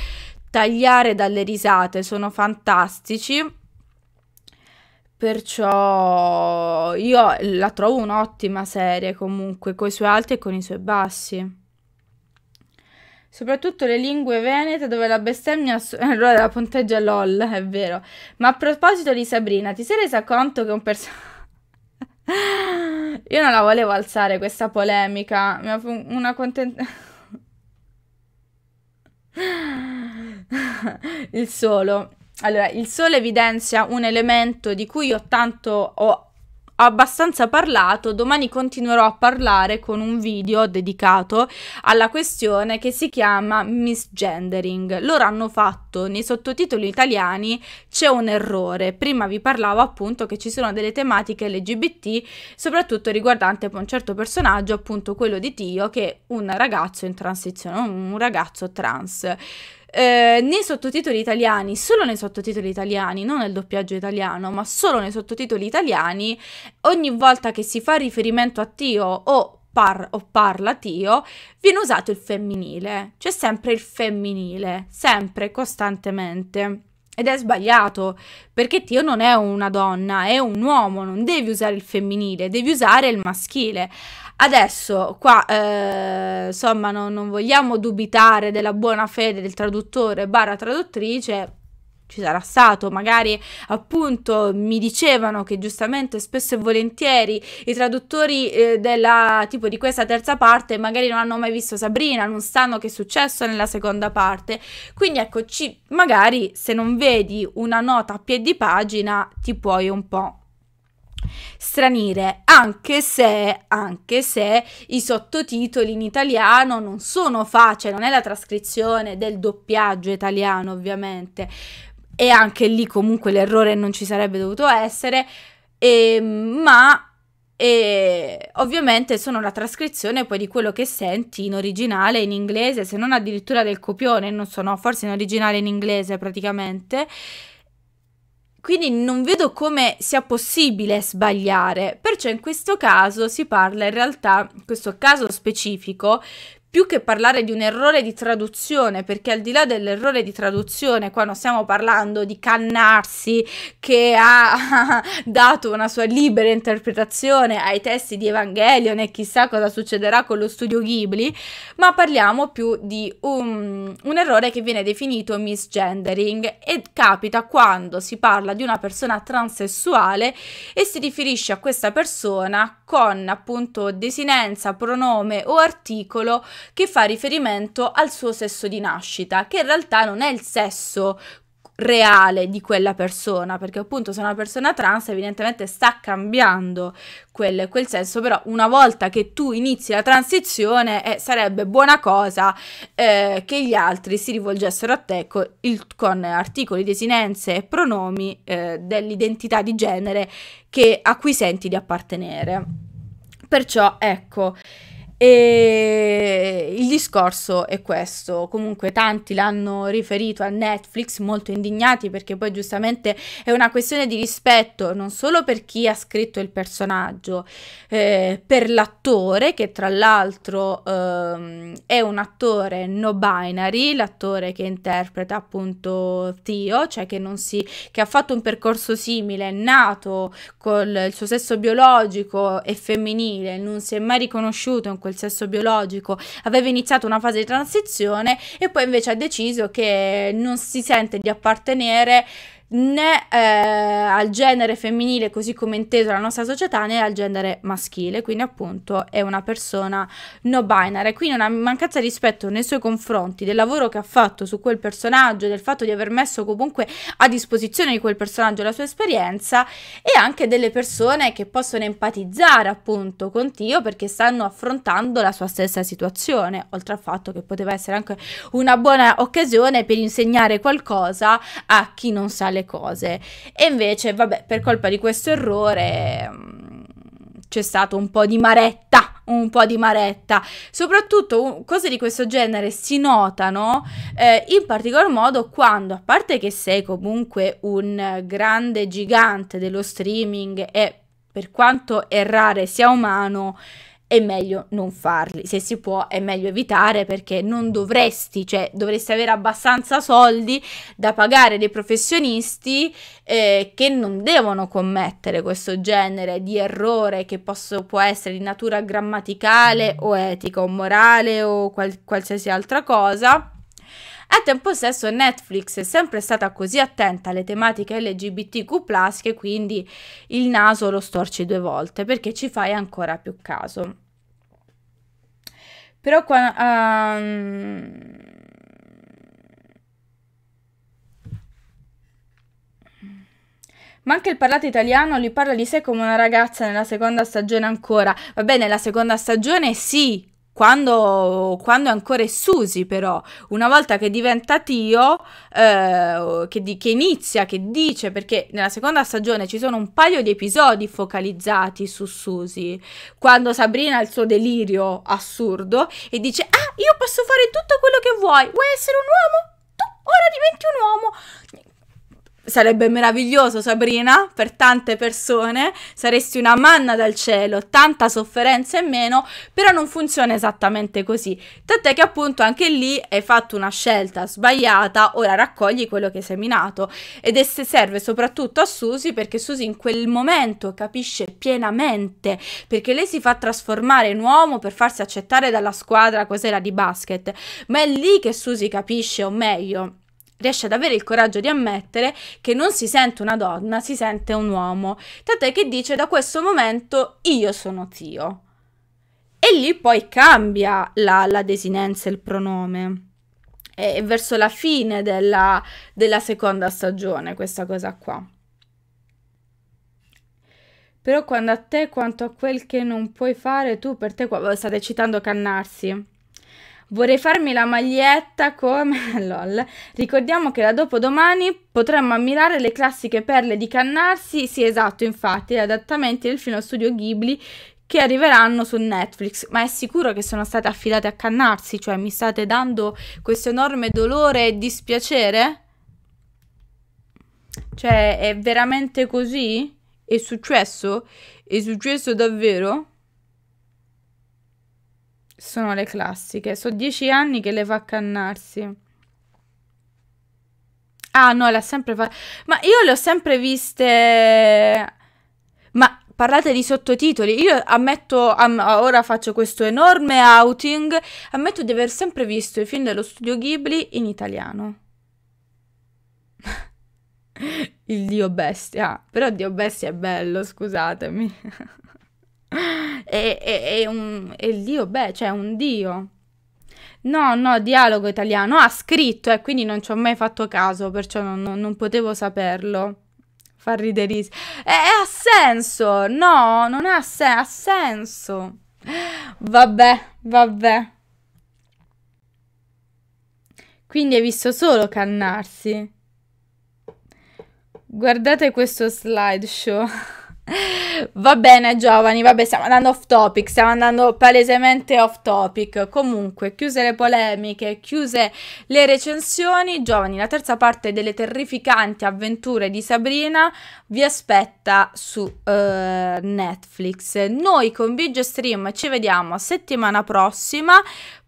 tagliare dalle risate, sono fantastici. Perciò io la trovo un'ottima serie comunque, con i suoi alti e con i suoi bassi soprattutto le lingue venete dove la bestemmia allora la punteggia LOL, è vero. Ma a proposito di Sabrina, ti sei resa conto che un personaggio Io non la volevo alzare questa polemica, ma fu una contenta Il solo. Allora, il sole evidenzia un elemento di cui io tanto ho ho abbastanza parlato, domani continuerò a parlare con un video dedicato alla questione che si chiama misgendering. Loro hanno fatto nei sottotitoli italiani c'è un errore. Prima vi parlavo appunto che ci sono delle tematiche LGBT, soprattutto riguardante un certo personaggio, appunto quello di Tio, che è un ragazzo in transizione, un ragazzo trans eh, nei sottotitoli italiani, solo nei sottotitoli italiani, non nel doppiaggio italiano, ma solo nei sottotitoli italiani, ogni volta che si fa riferimento a Tio o, par- o parla Tio, viene usato il femminile, c'è sempre il femminile, sempre, costantemente. Ed è sbagliato, perché Tio non è una donna, è un uomo, non devi usare il femminile, devi usare il maschile. Adesso, qua, eh, insomma, no, non vogliamo dubitare della buona fede del traduttore barra traduttrice, ci sarà stato, magari appunto mi dicevano che giustamente spesso e volentieri i traduttori eh, della, tipo di questa terza parte magari non hanno mai visto Sabrina, non sanno che è successo nella seconda parte. Quindi ecco, ci, magari se non vedi una nota a piedi pagina ti puoi un po' straniere, anche se, anche se i sottotitoli in italiano non sono facili, cioè non è la trascrizione del doppiaggio italiano ovviamente, e anche lì comunque l'errore non ci sarebbe dovuto essere, e, ehm, ma e ovviamente sono la trascrizione poi di quello che senti in originale in inglese, se non addirittura del copione, non so, no, forse in originale in inglese praticamente. Quindi non vedo come sia possibile sbagliare, perciò in questo caso si parla in realtà, in questo caso specifico, più che parlare di un errore di traduzione, perché al di là dell'errore di traduzione, qua non stiamo parlando di Cannarsi che ha dato una sua libera interpretazione ai testi di Evangelion e chissà cosa succederà con lo studio Ghibli, ma parliamo più di un, un errore che viene definito misgendering e capita quando si parla di una persona transessuale e si riferisce a questa persona con appunto desinenza, pronome o articolo che fa riferimento al suo sesso di nascita, che in realtà non è il sesso reale di quella persona, perché appunto se una persona trans evidentemente sta cambiando quel, quel senso, però una volta che tu inizi la transizione eh, sarebbe buona cosa eh, che gli altri si rivolgessero a te co il, con articoli, desinenze e pronomi eh, dell'identità di genere che, a cui senti di appartenere. Perciò ecco e il discorso è questo, comunque tanti l'hanno riferito a Netflix, molto indignati perché poi giustamente è una questione di rispetto non solo per chi ha scritto il personaggio, eh, per l'attore che tra l'altro ehm, è un attore no binary, l'attore che interpreta appunto Tio, cioè che, si, che ha fatto un percorso simile, è nato con il suo sesso biologico e femminile, non si è mai riconosciuto in quel il sesso biologico, aveva iniziato una fase di transizione e poi invece ha deciso che non si sente di appartenere né eh, al genere femminile così come inteso la nostra società né al genere maschile, quindi appunto è una persona no binary, quindi una mancanza di rispetto nei suoi confronti del lavoro che ha fatto su quel personaggio, del fatto di aver messo comunque a disposizione di quel personaggio la sua esperienza e anche delle persone che possono empatizzare appunto con Tio perché stanno affrontando la sua stessa situazione, oltre al fatto che poteva essere anche una buona occasione per insegnare qualcosa a chi non sa le le cose. E invece, vabbè, per colpa di questo errore mm, c'è stato un po' di maretta, un po' di maretta. Soprattutto cose di questo genere si notano eh, in particolar modo quando, a parte che sei comunque un grande gigante dello streaming e per quanto errare sia umano, è meglio non farli. Se si può è meglio evitare perché non dovresti, cioè dovresti avere abbastanza soldi da pagare dei professionisti eh, che non devono commettere questo genere di errore che posso, può essere di natura grammaticale o etica o morale o qual- qualsiasi altra cosa. Al tempo stesso Netflix è sempre stata così attenta alle tematiche LGBTQ+, che quindi il naso lo storci due volte, perché ci fai ancora più caso. Però qua... Um... Ma anche il parlato italiano gli parla di sé come una ragazza nella seconda stagione ancora. Va bene, la seconda stagione sì, quando, quando, ancora è Susi, però, una volta che diventa Tio, eh, che, di, che, inizia, che dice, perché nella seconda stagione ci sono un paio di episodi focalizzati su Susi, quando Sabrina ha il suo delirio assurdo e dice, ah, io posso fare tutto quello che vuoi, vuoi essere un uomo? Tu ora diventi un uomo. Sarebbe meraviglioso, Sabrina, per tante persone, saresti una manna dal cielo, tanta sofferenza in meno, però non funziona esattamente così. Tant'è che appunto anche lì hai fatto una scelta sbagliata, ora raccogli quello che hai seminato. Ed esse serve soprattutto a Susi perché Susi in quel momento capisce pienamente, perché lei si fa trasformare in uomo per farsi accettare dalla squadra cos'era di basket, ma è lì che Susi capisce, o meglio riesce ad avere il coraggio di ammettere che non si sente una donna, si sente un uomo. Tant'è che dice da questo momento io sono zio. E lì poi cambia la, la desinenza, il pronome. È verso la fine della, della seconda stagione questa cosa qua. Però quando a te quanto a quel che non puoi fare, tu per te... State citando Cannarsi. Vorrei farmi la maglietta come... lol. Ricordiamo che da dopodomani potremmo ammirare le classiche perle di Cannarsi, sì esatto infatti, gli adattamenti del film studio Ghibli che arriveranno su Netflix, ma è sicuro che sono state affidate a Cannarsi, cioè mi state dando questo enorme dolore e dispiacere? Cioè, è veramente così? È successo? È successo davvero? sono le classiche. Sono dieci anni che le fa accannarsi. Ah, no, l'ha sempre fatta. Ma io le ho sempre viste. Ma parlate di sottotitoli. Io ammetto, am ora faccio questo enorme outing, ammetto di aver sempre visto i film dello studio Ghibli in italiano. Il Dio Bestia. Ah, però Dio Bestia è bello, scusatemi. è, è, è, un, è il dio, beh, cioè un dio. No, no, dialogo italiano. Ha scritto e eh, quindi non ci ho mai fatto caso, perciò non, non, non potevo saperlo. Fa riderissimo. Eh, eh, ha senso! No, non ha, se- ha senso. Vabbè, vabbè. Quindi hai visto solo cannarsi. Guardate questo slideshow. Va bene Giovani, vabbè stiamo andando off topic, stiamo andando palesemente off topic. Comunque, chiuse le polemiche, chiuse le recensioni, Giovani, la terza parte delle terrificanti avventure di Sabrina vi aspetta su uh, Netflix. Noi con Big Stream ci vediamo settimana prossima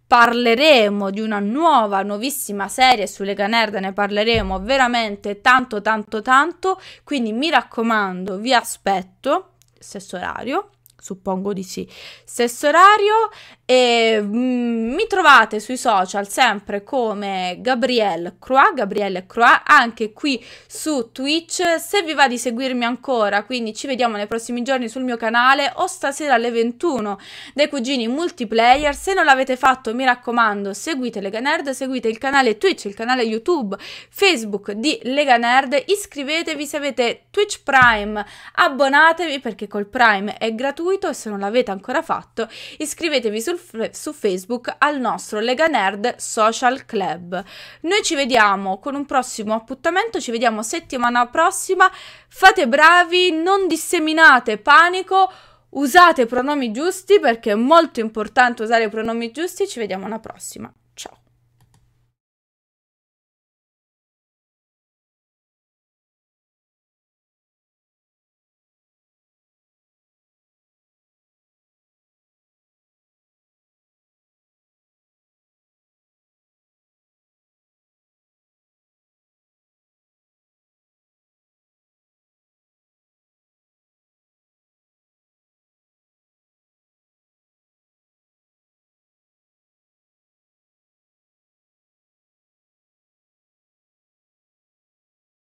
parleremo di una nuova, nuovissima serie su Lega Nerd, ne parleremo veramente tanto, tanto, tanto, quindi mi raccomando, vi aspetto, stesso orario, suppongo di sì, stesso orario e mm, mi trovate sui social sempre come Gabrielle Croix, Gabrielle Croix, anche qui su Twitch, se vi va di seguirmi ancora, quindi ci vediamo nei prossimi giorni sul mio canale o stasera alle 21 dai Cugini Multiplayer, se non l'avete fatto mi raccomando seguite Lega Nerd, seguite il canale Twitch, il canale YouTube, Facebook di Lega Nerd, iscrivetevi se avete Twitch Prime, abbonatevi perché col Prime è gratuito gratuito e se non l'avete ancora fatto iscrivetevi f- su Facebook al nostro Lega Nerd Social Club. Noi ci vediamo con un prossimo appuntamento, ci vediamo settimana prossima, fate bravi, non disseminate panico, usate pronomi giusti perché è molto importante usare i pronomi giusti, ci vediamo alla prossima.